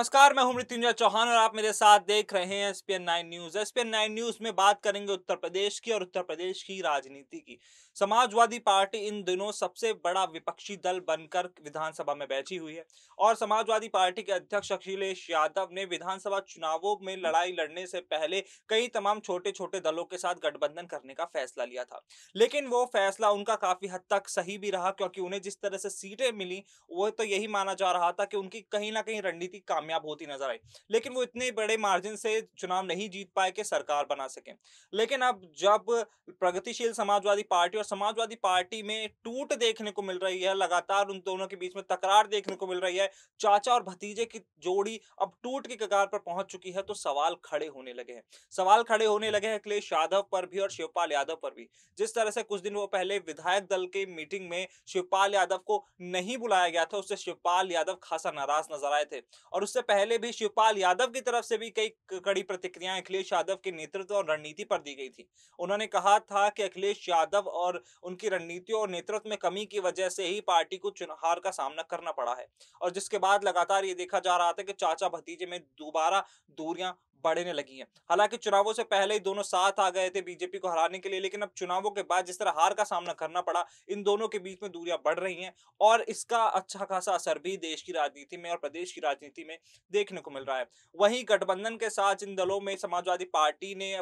नमस्कार मैं हूं मृत्युंजय चौहान और आप मेरे साथ देख रहे हैं SPN nine news SPN nine news में बात करेंगे उत्तर प्रदेश की और उत्तर प्रदेश की राजनीति की समाजवादी पार्टी इन दिनों सबसे बड़ा विपक्षी दल बनकर विधानसभा में बैठी हुई है और समाजवादी पार्टी के अध्यक्ष अखिलेश यादव ने विधानसभा चुनावों में लड़ाई लड़ने से पहले कई तमाम छोटे छोटे दलों के साथ गठबंधन करने का फैसला लिया था लेकिन वो फैसला उनका काफी हद तक सही भी रहा क्योंकि उन्हें जिस तरह से सीटें मिली वो तो यही माना जा रहा था कि उनकी कहीं ना कहीं रणनीति कामयाब कामयाब होती नजर आई लेकिन वो इतने बड़े मार्जिन से चुनाव नहीं जीत पाए कि सरकार बना सके लेकिन अब जब प्रगतिशील समाजवादी पार्टी और समाजवादी पार्टी में टूट देखने को मिल रही है लगातार उन दोनों के बीच में तकरार देखने को मिल रही है चाचा और भतीजे की जोड़ी अब टूट के कगार पर पहुंच चुकी है तो सवाल खड़े होने लगे हैं सवाल खड़े होने लगे हैं अखिलेश यादव पर भी और शिवपाल यादव पर भी जिस तरह से कुछ दिन वो पहले विधायक दल के मीटिंग में शिवपाल यादव को नहीं बुलाया गया था उससे शिवपाल यादव खासा नाराज नजर आए थे और उससे इससे पहले भी शिवपाल यादव की तरफ से भी कई कड़ी प्रतिक्रियाएं अखिलेश यादव के नेतृत्व और रणनीति पर दी गई थी उन्होंने कहा था कि अखिलेश यादव और उनकी रणनीतियों और नेतृत्व में कमी की वजह से ही पार्टी को चुनहार का सामना करना पड़ा है और जिसके बाद लगातार ये देखा जा रहा था कि चाचा भतीजे में दोबारा दूरियां बढ़ने लगी हैं हालांकि चुनावों से पहले ही दोनों साथ आ गए थे बीजेपी को हराने के लिए लेकिन अब चुनावों के बाद जिस तरह हार का सामना करना पड़ा इन दोनों के बीच में दूरियां बढ़ रही हैं और इसका अच्छा खासा असर भी देश की राजनीति में और प्रदेश की राजनीति में देखने को मिल रहा है वहीं गठबंधन के साथ जिन दलों में समाजवादी पार्टी ने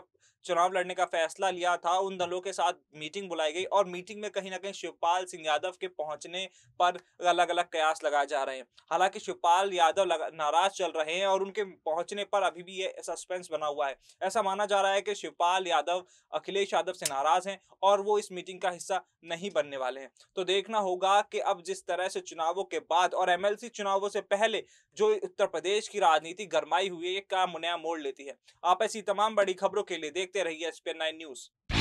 चुनाव लड़ने का फैसला लिया था उन दलों के साथ मीटिंग बुलाई गई और मीटिंग में कहीं ना कहीं शिवपाल सिंह यादव के पहुंचने पर अलग अलग कयास लगाए जा रहे हैं हालांकि शिवपाल यादव नाराज चल रहे हैं और उनके पहुंचने पर अभी भी ये सस्पेंस बना हुआ है ऐसा माना जा रहा है कि शिवपाल यादव अखिलेश यादव से नाराज हैं और वो इस मीटिंग का हिस्सा नहीं बनने वाले हैं तो देखना होगा कि अब जिस तरह से चुनावों के बाद और एमएलसी चुनावों से पहले जो उत्तर प्रदेश की राजनीति गरमाई हुई है ये क्या नया मोड़ लेती है आप ऐसी तमाम बड़ी खबरों के लिए देखते रहिए एस न्यूज़